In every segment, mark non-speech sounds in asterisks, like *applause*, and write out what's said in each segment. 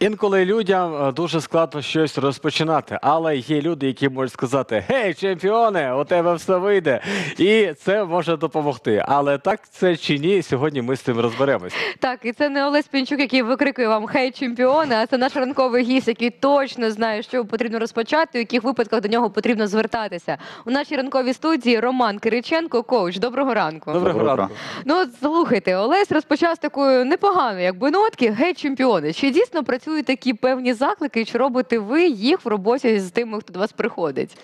Інколи людям е, дуже складно щось розпочинати, але є люди, які можуть сказати: Гей, чемпіоне, у тебе все вийде, і це може допомогти. Але так це чи ні? Сьогодні ми з цим розберемось. Так, і це не Олесь Пінчук, який викрикує вам Гей, чемпіоне, а це наш ранковий гість, який точно знає, що потрібно розпочати, у яких випадках до нього потрібно звертатися. У нашій ранковій студії Роман Кириченко, коуч. Доброго ранку. Доброго, ранку. Ну слухайте, Олесь розпочав з такою непогано, як нотки, гей, чемпіони. Чи дійсно працює? працюють такі певні заклики, і чи робите ви їх в роботі з тими, хто до вас приходить?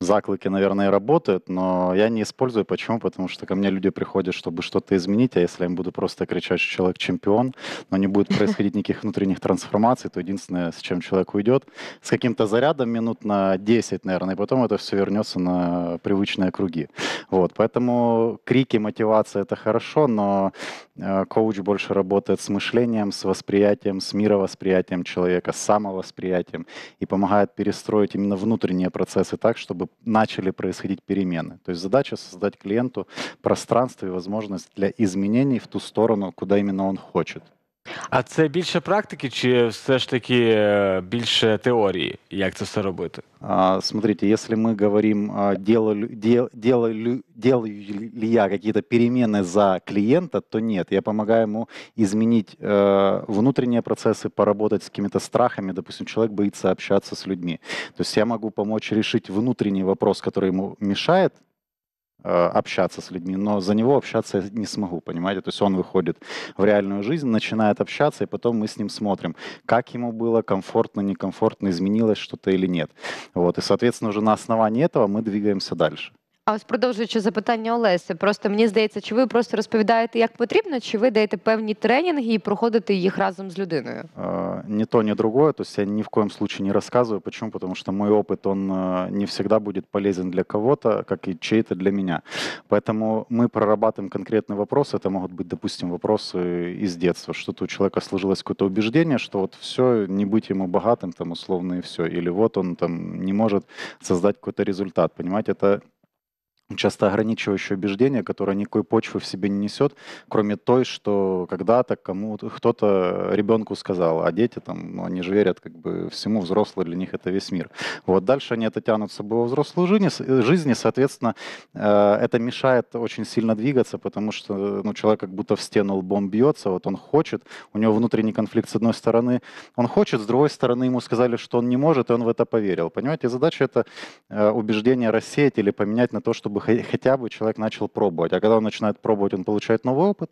Заклыки, наверное, работают, но я не использую. Почему? Потому что ко мне люди приходят, чтобы что-то изменить, а если я им буду просто кричать, что человек чемпион, но не будет *laughs* происходить никаких внутренних трансформаций, то единственное, с чем человек уйдет, с каким-то зарядом минут на 10, наверное, и потом это все вернется на привычные круги. Вот, поэтому крики, мотивация — это хорошо, но э, коуч больше работает с мышлением, с восприятием, с мировосприятием человека, с самовосприятием и помогает перестроить именно внутренние процессы так, чтобы начали происходить перемены. То есть задача создать клиенту пространство и возможность для изменений в ту сторону, куда именно он хочет. А це більше практики, чи все ж таки більше теорії, як це все робити? А, смотрите, если мы говорим, а, делаю, дел, делаю, делаю ли я какие-то перемены за клиента, то нет. Я помогаю ему изменить э, внутренние процессы, поработать с какими-то страхами. Допустим, человек боится общаться с людьми. То есть я могу помочь решить внутренний вопрос, который ему мешает, Э, общаться с людьми, но за него общаться я не смогу, понимаете? То есть он выходит в реальную жизнь, начинает общаться, и потом мы с ним смотрим, как ему было, комфортно, некомфортно, изменилось что-то или нет. Вот. И, соответственно, уже на основании этого мы двигаемся дальше. А ось продовжуючи запитання Олеси, просто мені здається, чи ви просто розповідаєте, як потрібно, чи ви даєте певні тренінги и проходите їх разом з людиною? А, ни то, ни другое. То есть я ни в коем случае не рассказываю. Почему? Потому что мой опыт, он не всегда будет полезен для кого-то, как и чей-то для меня. Поэтому мы прорабатываем конкретные вопросы. Это могут быть, допустим, вопросы из детства. Что-то у человека сложилось какое-то убеждение, что вот все, не быть ему богатым, там, условно, и все. Или вот он там не может создать какой-то результат. Понимаете, это часто ограничивающее убеждение, которое никакой почвы в себе не несет, кроме той, что когда-то кому-то кто-то ребенку сказал, а дети там, ну, они же верят как бы всему, взрослые для них это весь мир. Вот дальше они это тянут с собой во взрослую жизнь, э, жизни, соответственно, э, это мешает очень сильно двигаться, потому что ну, человек как будто в стену лбом бьется, вот он хочет, у него внутренний конфликт с одной стороны, он хочет, с другой стороны ему сказали, что он не может, и он в это поверил. Понимаете, задача это э, убеждение рассеять или поменять на то, чтобы чтобы хотя бы человек начал пробовать. А когда он начинает пробовать, он получает новый опыт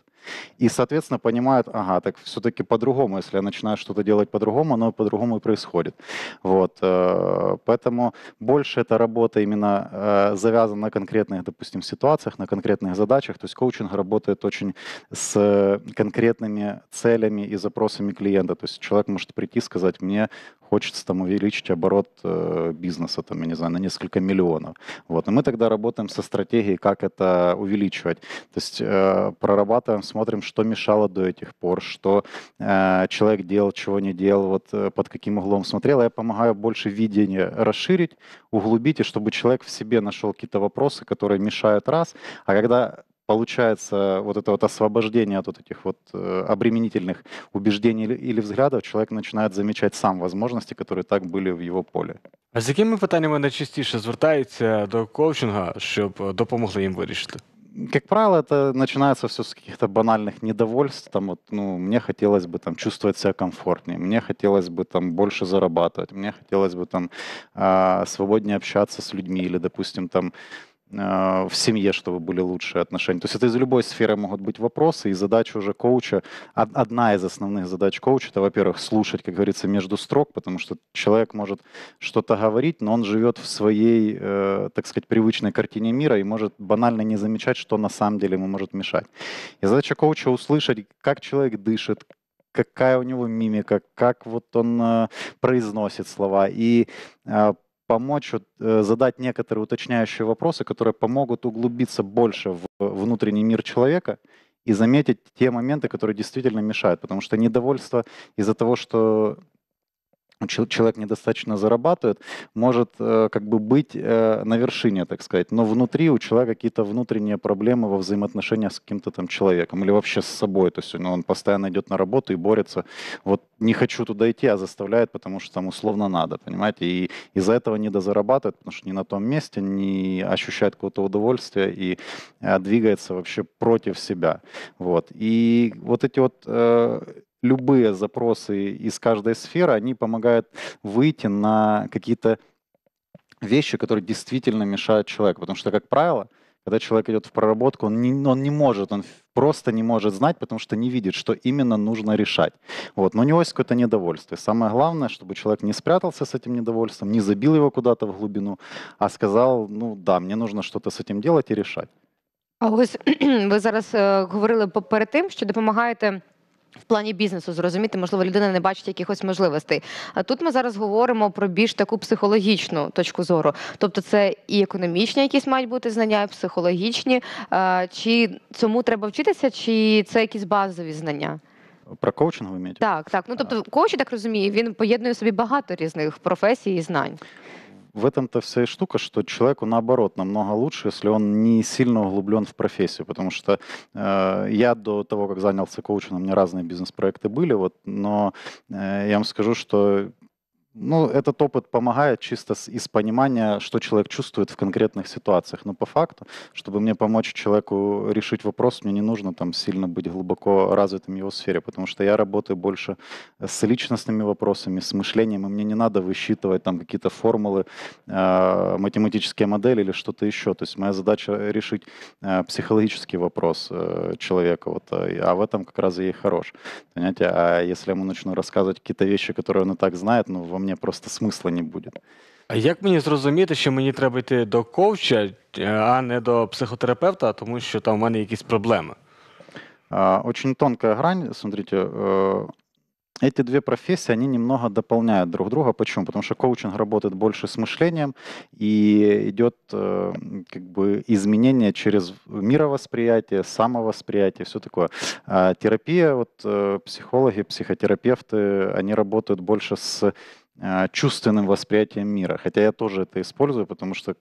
и, соответственно, понимает, ага, так все-таки по-другому, если я начинаю что-то делать по-другому, оно по-другому и происходит. Вот. Э, поэтому больше эта работа именно э, завязана на конкретных, допустим, ситуациях, на конкретных задачах. То есть коучинг работает очень с конкретными целями и запросами клиента. То есть человек может прийти и сказать, мне хочется там увеличить оборот э, бизнеса, там, я не знаю, на несколько миллионов. Вот. И мы тогда работаем с со стратегией, как это увеличивать. То есть э, прорабатываем, смотрим, что мешало до этих пор, что э, человек делал, чего не делал, вот э, под каким углом смотрел. Я помогаю больше видение расширить, углубить, и чтобы человек в себе нашел какие-то вопросы, которые мешают раз. А когда получается вот это вот освобождение от вот этих вот э, обременительных убеждений или взглядов, человек начинает замечать сам возможности, которые так были в его поле. А з якими питаннями найчастіше звертаються до коучинга, чтобы допомогли їм вирішити? как правило, это начинается все с каких-то банальных недовольств. Там вот, ну, мне хотелось бы там чувствовать себя комфортнее, мне хотелось бы там больше зарабатывать, мне хотелось бы там э, свободнее общаться с людьми или, допустим, там Э, в семье, чтобы были лучшие отношения. То есть это из любой сферы могут быть вопросы, и задача уже коуча, одна из основных задач коуча, это, во-первых, слушать, как говорится, между строк, потому что человек может что-то говорить, но он живет в своей, э, так сказать, привычной картине мира и может банально не замечать, что на самом деле ему может мешать. И задача коуча услышать, как человек дышит, какая у него мимика, как вот он э, произносит слова, и э, помочь э, задать некоторые уточняющие вопросы, которые помогут углубиться больше в э, внутренний мир человека и заметить те моменты, которые действительно мешают. Потому что недовольство из-за того, что человек недостаточно зарабатывает, может э, как бы быть э, на вершине, так сказать, но внутри у человека какие-то внутренние проблемы во взаимоотношениях с каким-то там человеком или вообще с собой, то есть он постоянно идет на работу и борется, вот не хочу туда идти, а заставляет, потому что там условно надо, понимаете, и из-за этого не дозарабатывает, потому что не на том месте, не ощущает какого-то удовольствия и э, двигается вообще против себя, вот. И вот эти вот любые запросы из каждой сферы, они помогают выйти на какие-то вещи, которые действительно мешают человеку. Потому что, как правило, когда человек идет в проработку, он не, он не может, он просто не может знать, потому что не видит, что именно нужно решать. Вот. Но у него есть какое-то недовольство. И самое главное, чтобы человек не спрятался с этим недовольством, не забил его куда-то в глубину, а сказал, ну да, мне нужно что-то с этим делать и решать. А ось *clears throat* ви зараз говорили перед тим, що допомагаєте в плані бізнесу зрозуміти, можливо, людина не бачить якихось можливостей. А тут ми зараз говоримо про більш таку психологічну точку зору. Тобто, це і економічні якісь мають бути знання, і психологічні. Чи цьому треба вчитися, чи це якісь базові знання? Про коучинг ви маєте? Так, так. Ну тобто, коуч, так розумію, він поєднує собі багато різних професій і знань. в этом-то вся и штука, что человеку наоборот намного лучше, если он не сильно углублен в профессию, потому что э, я до того, как занялся коучингом, у меня разные бизнес-проекты были, вот, но э, я вам скажу, что ну, этот опыт помогает чисто из понимания, что человек чувствует в конкретных ситуациях. Но по факту, чтобы мне помочь человеку решить вопрос, мне не нужно там сильно быть глубоко развитым в его сфере, потому что я работаю больше с личностными вопросами, с мышлением, и мне не надо высчитывать там какие-то формулы, а, математические модели или что-то еще. То есть моя задача решить а, психологический вопрос э, человека, вот, э, а в этом как раз и хорош. Понимаете, а если я ему начну рассказывать какие-то вещи, которые он и так знает, ну, во мне мне просто смысла не будет. А як мені зрозуміти, що мені треба йти до коуча, а не до психотерапевта, тому що там в мене якісь проблеми? А, очень тонкая грань. Смотрите, э, эти две профессии, они немного дополняют друг друга. Почему? Потому что коучинг работает больше с мышлением и идет э, как бы изменение через мировосприятие, самовосприятие, все такое. А терапия, вот э, психологи, психотерапевты, они работают больше с а, чувственным восприятием мира. Хотя я тоже это использую, потому что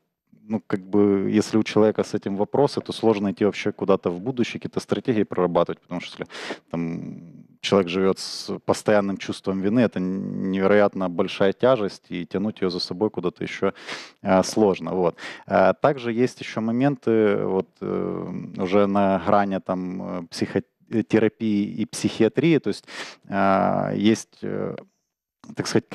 ну, как бы, если у человека с этим вопросы, то сложно идти вообще куда-то в будущее, какие-то стратегии прорабатывать, потому что если там, человек живет с постоянным чувством вины, это невероятно большая тяжесть, и тянуть ее за собой куда-то еще э, а, сложно. Вот. А также есть еще моменты вот, э, уже на грани там, э, психотерапии и психиатрии, то есть а, э, есть так сказать,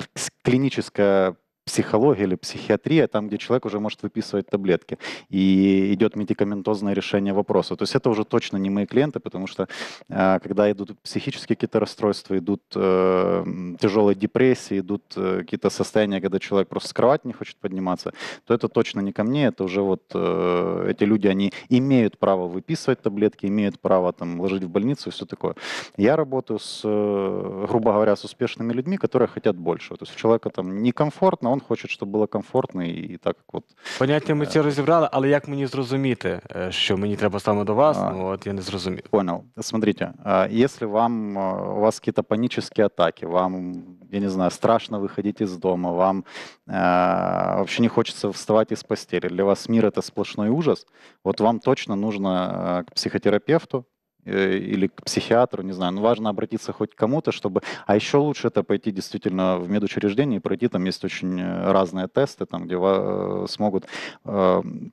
клиническая психология или психиатрия, там, где человек уже может выписывать таблетки, и идет медикаментозное решение вопроса. То есть это уже точно не мои клиенты, потому что э, когда идут психические какие-то расстройства, идут э, тяжелые депрессии, идут э, какие-то состояния, когда человек просто с кровати не хочет подниматься, то это точно не ко мне, это уже вот э, эти люди, они имеют право выписывать таблетки, имеют право там ложить в больницу и все такое. Я работаю с, э, грубо говоря, с успешными людьми, которые хотят больше. То есть у человека там некомфортно, он клієнт хоче, щоб було комфортно і так як от. Поняття э, ми ці розібрали, але як мені зрозуміти, що мені треба саме до вас? А. Ну от я не зрозумів. Понял. Смотрите, а если вам э, у вас какие-то панические атаки, вам я не знаю, страшно выходить из дома, вам э, вообще не хочется вставать из постели, для вас мир это сплошной ужас, вот вам точно нужно к психотерапевту, Э, или к психиатру, не знаю, но ну, важно обратиться хоть к кому-то, чтобы... А еще лучше это пойти действительно в медучреждение и пройти, там есть очень э, разные тесты, там, где э, смогут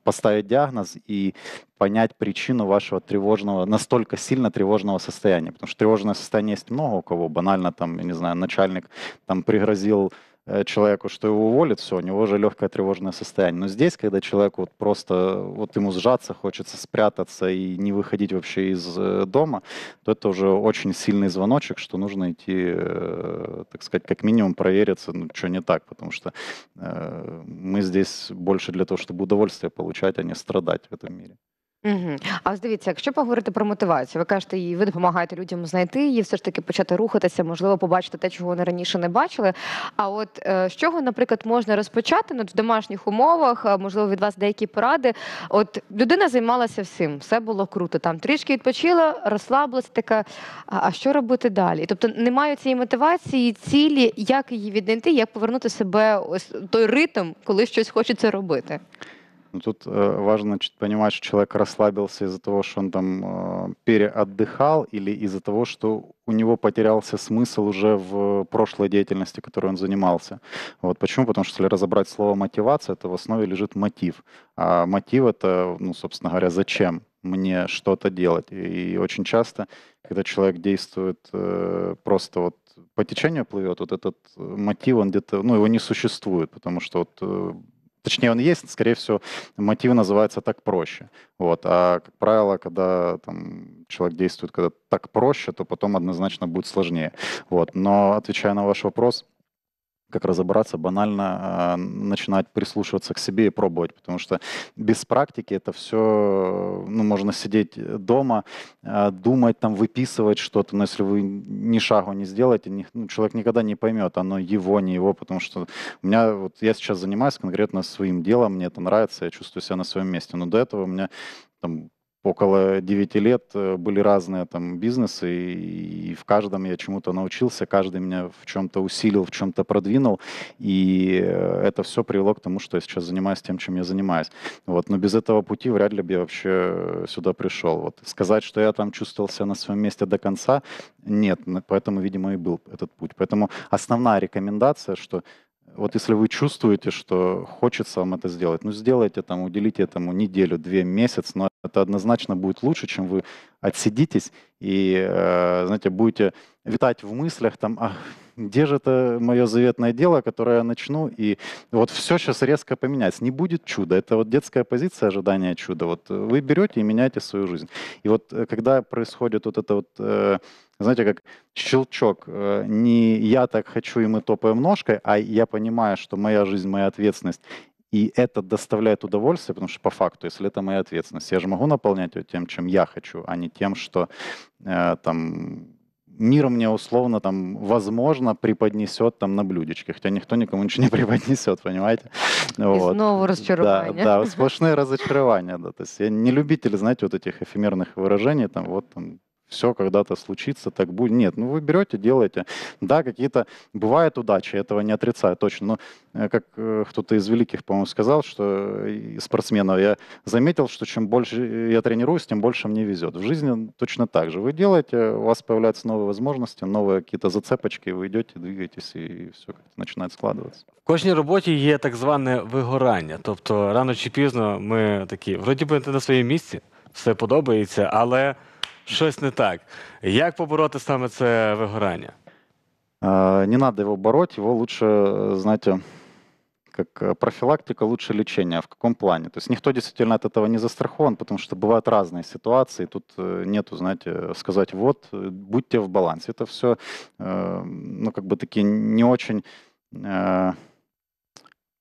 поставить диагноз и понять причину вашего тревожного, настолько сильно тревожного состояния. Потому что тревожное состояние есть много у кого. Банально, там, я не знаю, начальник там пригрозил Э, человеку, что его уволят, все, у него уже легкое тревожное состояние. Но здесь, когда человеку вот просто, вот ему сжаться хочется, спрятаться и не выходить вообще из э, дома, то это уже очень сильный звоночек, что нужно идти, э, так сказать, как минимум провериться, ну, что не так, потому что мы здесь больше для того, чтобы удовольствие получать, а не страдать в этом мире. Мгм. А ось дивіться, якщо поговорити про мотивацію, ви кажете, її ви допомагаєте людям знайти її, все ж таки почати рухатися, можливо, побачити те, чого вони раніше не бачили. А от е, з чого, наприклад, можна розпочати ну, в домашніх умовах, е, можливо, від вас деякі поради. От людина займалася всім, все було круто. Там трішки відпочила, розслабилася, така. А, що робити далі? Тобто немає цієї мотивації, цілі, як її віднайти, як повернути себе ось той ритм, коли щось хочеться робити. Но ну, тут э, важно значит, понимать, что человек расслабился из-за того, что он там э, переотдыхал или из-за того, что у него потерялся смысл уже в прошлой деятельности, которой он занимался. Вот почему? Потому что если разобрать слово мотивация, то в основе лежит мотив. А мотив это, ну, собственно говоря, зачем? мне что-то делать. И очень часто, когда человек действует э, просто вот по течению плывет, вот этот мотив, он где-то, ну, его не существует, потому что вот э, Точнее, он есть, скорее всего, мотив называется так проще. Вот. А, как правило, когда там, человек действует когда так проще, то потом однозначно будет сложнее. Вот. Но, отвечая на ваш вопрос, как разобраться, банально э, начинать прислушиваться к себе и пробовать, потому что без практики это все, ну, можно сидеть э, дома, э, думать, там, выписывать что-то, но если вы ни шагу не сделаете, ни, ну, человек никогда не поймет, оно его, не его, потому что у меня, вот я сейчас занимаюсь конкретно своим делом, мне это нравится, я чувствую себя на своем месте, но до этого у меня там около 9 лет э, были разные там бизнесы, и, в каждом я чему-то научился, каждый меня в чем-то усилил, в чем-то продвинул, и э, это все привело к тому, что я сейчас занимаюсь тем, чем я занимаюсь. Вот, но без этого пути вряд ли бы я вообще э, сюда пришел. Вот. Сказать, что я там чувствовал себя на своем месте до конца, нет, поэтому, видимо, и был этот путь. Поэтому основная рекомендация, что вот если вы чувствуете, что хочется вам это сделать, ну сделайте там, уделите этому неделю, две, месяц, но это однозначно будет лучше, чем вы отсидитесь и, э, знаете, будете витать в мыслях там, ах, где же это мое заветное дело, которое я начну, и вот все сейчас резко поменяется. Не будет чуда. Это вот детская позиция ожидания чуда. Вот э, вы берете и меняете свою жизнь. И вот э, когда происходит вот это вот э, знаете, как щелчок. Не я так хочу, и мы топаем ножкой, а я понимаю, что моя жизнь, моя ответственность. И это доставляет удовольствие, потому что по факту, если это моя ответственность, я же могу наполнять ее тем, чем я хочу, а не тем, что э, там мир мне условно там, возможно, преподнесет там на блюдечке, хотя никто никому ничего не *laughs* преподнесет, понимаете? И вот. снова разочарование. Да, да, сплошные разочарования, да, то есть я не любитель, знаете, вот этих эфемерных выражений, там, вот там, все когда-то случится, так будет. Нет, ну вы берете, делаете. Да, какие-то бывают удачи, этого не отрицаю точно. Но э, как э, кто-то из великих, по-моему, сказал, что э, спортсменов, я заметил, что чем больше я тренируюсь, тем больше мне везет. В жизни точно так же. Вы делаете, у вас появляются новые возможности, новые какие-то зацепочки, вы идете, двигаетесь, и все как-то начинает складываться. В каждой работе есть так выгорание, то есть рано или поздно мы такие. Вроде бы это на своєму місці, все подобається, але щось не так. Як побороти саме це выгорание? А, не надо его бороть, его лучше, знаете, как э, профилактика лучше лечения. В каком плане? То есть никто действительно от этого не застрахован, потому что бывают разные ситуации. Тут э, нету, знаете, сказать вот, э, будьте в балансе. Это все, ну, как бы такие не очень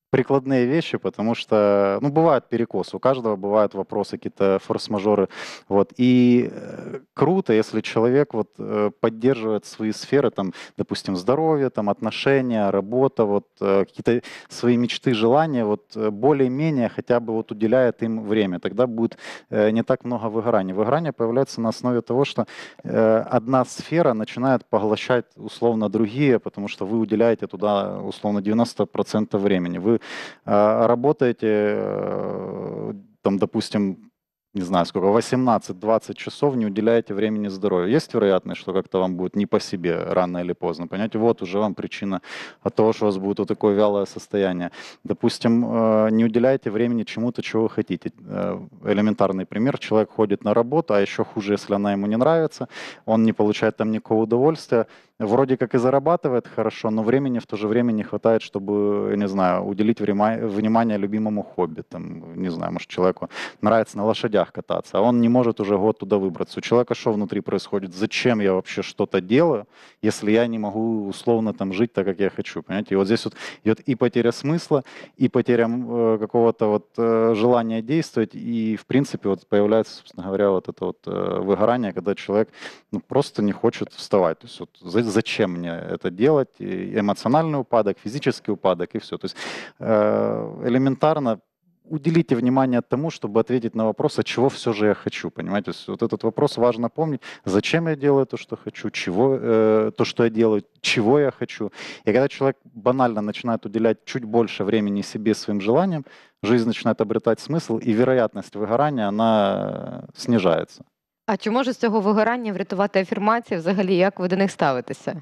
прикладные вещи, потому что, ну, бывает перекос, у каждого бывают вопросы, какие-то форс-мажоры, вот, и э, круто, если человек вот э, поддерживает свои сферы, там, допустим, здоровье, там, отношения, работа, вот, э, какие-то свои мечты, желания, вот, более-менее хотя бы вот уделяет им время, тогда будет не так много выгорания. Выгорание появляется на основе того, что одна сфера начинает поглощать условно другие, потому что вы уделяете туда условно 90% времени, вы а, работаете, э, там, допустим, не знаю, сколько, 18-20 часов не уделяете времени здоровью. Есть вероятность, что как-то вам будет не по себе рано или поздно, понимаете? Вот уже вам причина от того, что у вас будет вот такое вялое состояние. Допустим, э, не уделяете времени чему-то, чего вы хотите. Э, элементарный пример. Человек ходит на работу, а еще хуже, если она ему не нравится, он не получает там никакого удовольствия, вроде как и зарабатывает хорошо, но времени в то же время не хватает, чтобы, не знаю, уделить время, внимание любимому хобби. Там, не знаю, может, человеку нравится на лошадях кататься, а он не может уже год туда выбраться. У человека что внутри происходит? Зачем я вообще что-то делаю, если я не могу условно там жить так, как я хочу? Понимаете? И вот здесь вот идет и потеря смысла, и потеря э, какого-то вот э, желания действовать, и, в принципе, вот появляется, собственно говоря, вот это вот э, выгорание, когда человек ну, просто не хочет вставать. То есть вот зачем мне это делать, и эмоциональный упадок, физический упадок и все. То есть э, элементарно уделите внимание тому, чтобы ответить на вопрос, от а чего все же я хочу, понимаете? Вот этот вопрос важно помнить, зачем я делаю то, что хочу, чего, э, то, что я делаю, чего я хочу. И когда человек банально начинает уделять чуть больше времени себе своим желаниям, жизнь начинает обретать смысл, и вероятность выгорания, она снижается. А чи може з цього вигорання врятувати афірмації? Взагалі, як ви до них ставитеся?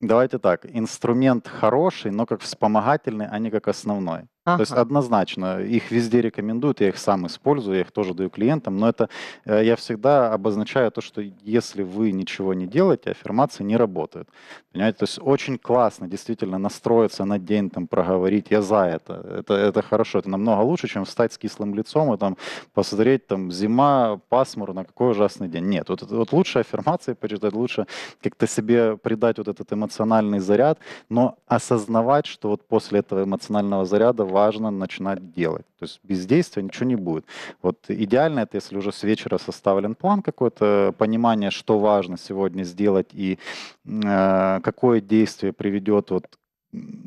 Давайте так. Інструмент хороший, але як вспомогательный, а не как основной. То есть однозначно их везде рекомендуют, я их сам использую, я их тоже даю клиентам, но это э, я всегда обозначаю то, что если вы ничего не делаете, аффирмации не работают. Понимаете, то есть очень классно действительно настроиться на день, там проговорить, я за это, это, это хорошо, это намного лучше, чем встать с кислым лицом и там посмотреть, там зима, пасмурно, какой ужасный день. Нет, вот, вот лучше аффирмации почитать, лучше как-то себе придать вот этот эмоциональный заряд, но осознавать, что вот после этого эмоционального заряда важно начинать делать. То есть без действия ничего не будет. Вот идеально это, если уже с вечера составлен план какой-то, понимание, что важно сегодня сделать и э, какое действие приведет вот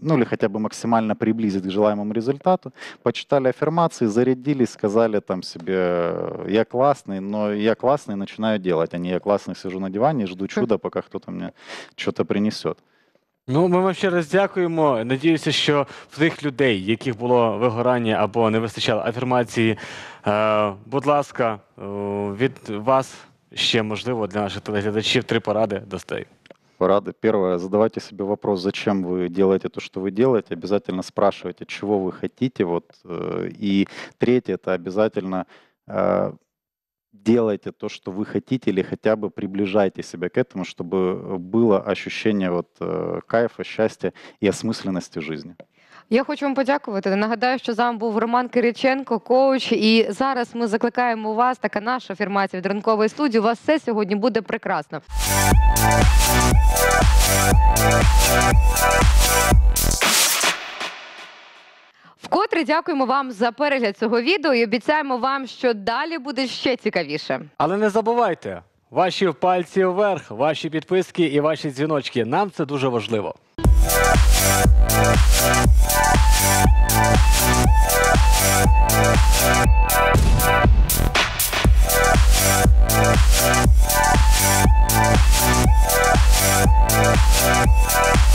ну или хотя бы максимально приблизить к желаемому результату, почитали аффирмации, зарядились, сказали там себе, э, я классный, но я классный начинаю делать, а не я классный сижу на диване и жду чуда, пока кто-то мне что-то принесет. Ну, ми вам ще раз дякуємо. Надіюся, що в тих людей, яких було вигорання або не вистачало афірмації, е, будь ласка, е, від вас ще можливо для наших телеглядачів три поради достаю. Порады. Первое, задавайте собі вопрос, зачем ви делаете те, що ви робите, Обязательно спрашивайте, чого ви хотите. Вот. Э, и третье, это обязательно э, делайте то, что вы хотите, или хотя бы приближайте себя к этому, чтобы было ощущение от э, кайфа, счастья и осмысленности жизни. Я хочу вам подякувати. Нагадаю, що з вами був Роман Кириченко, коуч. І зараз ми закликаємо вас. Така наша афірмація від ранкової студії. У вас все сьогодні буде прекрасно. добре, дякуємо вам за перегляд цього відео і обіцяємо вам, що далі буде ще цікавіше. Але не забувайте ваші пальці вверх, ваші підписки і ваші дзвіночки. Нам це дуже важливо. We'll be right back.